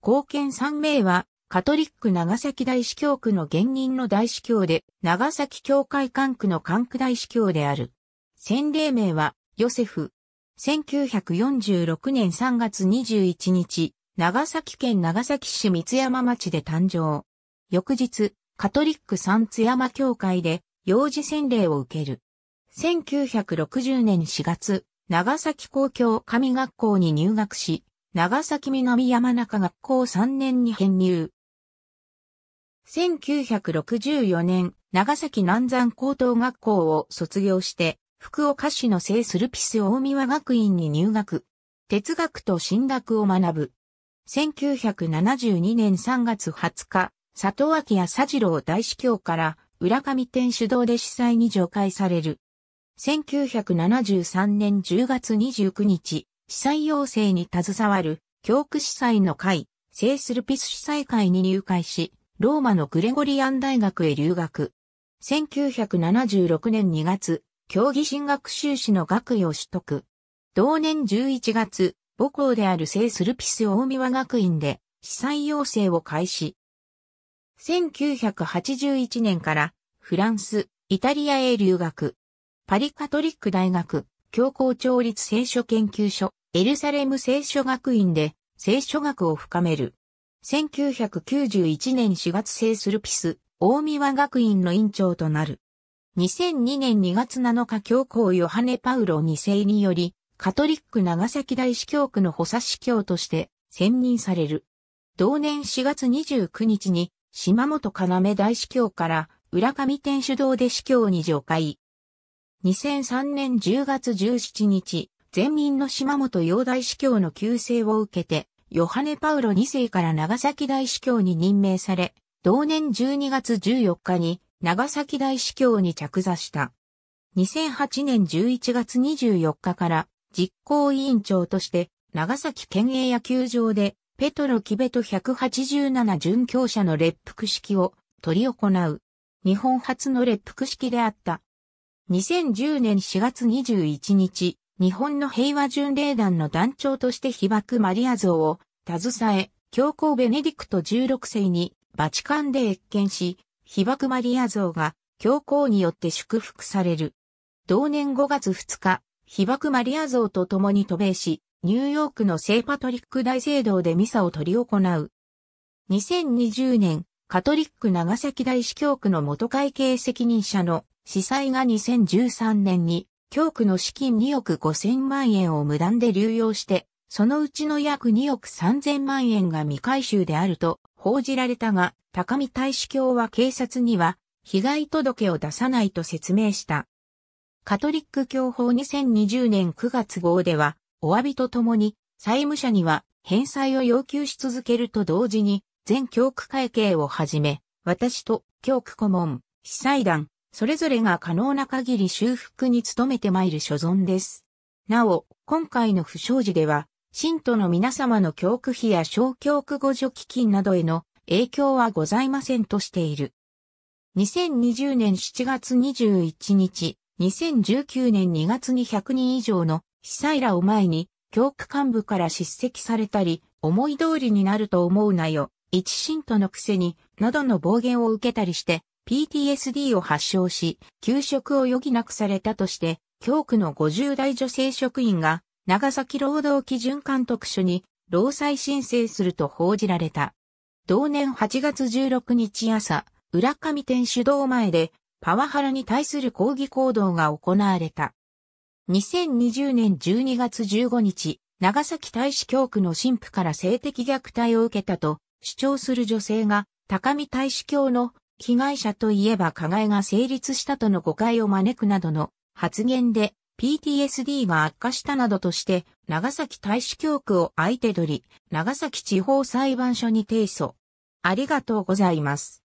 貢献3名は、カトリック長崎大司教区の現任の大司教で、長崎教会管区の管区大司教である。洗礼名は、ヨセフ。1946年3月21日、長崎県長崎市三山町で誕生。翌日、カトリック三津山教会で、幼児洗礼を受ける。1960年4月、長崎公共神学校に入学し、長崎南山中学校3年に編入。1964年、長崎南山高等学校を卒業して、福岡市の聖スルピス大宮学院に入学。哲学と進学を学ぶ。1972年3月20日、佐藤明佐次郎大司教から、浦上天主堂で司祭に除会される。1973年10月29日、司祭要請に携わる、教区司祭の会、セスルピス司祭会に入会し、ローマのグレゴリアン大学へ留学。1976年2月、競技進学修士の学位を取得。同年11月、母校であるセスルピス大宮学院で、司祭要請を開始。1981年から、フランス、イタリアへ留学。パリカトリック大学、教皇調律聖書研究所、エルサレム聖書学院で聖書学を深める。1991年4月聖スルピス、大宮学院の院長となる。2002年2月7日教皇ヨハネ・パウロ2世により、カトリック長崎大司教区の補佐司教として選任される。同年4月29日に、島本要大司教から浦上天主堂で司教に除会。2003年10月17日、前任の島本陽大司教の旧姓を受けて、ヨハネ・パウロ2世から長崎大司教に任命され、同年12月14日に長崎大司教に着座した。2008年11月24日から実行委員長として長崎県営野球場でペトロ・キベト187準教者の列服式を取り行う。日本初の列服式であった。2010年4月21日、日本の平和巡礼団の団長として被爆マリア像を、携え、教皇ベネディクト16世に、バチカンで越見し、被爆マリア像が、教皇によって祝福される。同年5月2日、被爆マリア像と共に渡米し、ニューヨークの聖パトリック大聖堂でミサを取り行う。2020年、カトリック長崎大司教区の元会計責任者の司祭が2013年に教区の資金2億5千万円を無断で流用して、そのうちの約2億3千万円が未回収であると報じられたが、高見大使教は警察には被害届を出さないと説明した。カトリック教法2020年9月号では、お詫びとともに、債務者には返済を要求し続けると同時に、全教区会計をはじめ、私と教区顧問、被災団、それぞれが可能な限り修復に努めてまいる所存です。なお、今回の不祥事では、信徒の皆様の教区費や小教区互助基金などへの影響はございませんとしている。2020年7月21日、2019年2月に100人以上の被災らを前に、教区幹部から叱責されたり、思い通りになると思うなよ、一信徒のくせに、などの暴言を受けたりして、PTSD を発症し、休職を余儀なくされたとして、教区の50代女性職員が、長崎労働基準監督署に、労災申請すると報じられた。同年8月16日朝、浦上店主導前で、パワハラに対する抗議行動が行われた。2020年12月15日、長崎大使教区の神父から性的虐待を受けたと主張する女性が、高見大使教の被害者といえば加害が成立したとの誤解を招くなどの発言で PTSD が悪化したなどとして、長崎大使教区を相手取り、長崎地方裁判所に提訴。ありがとうございます。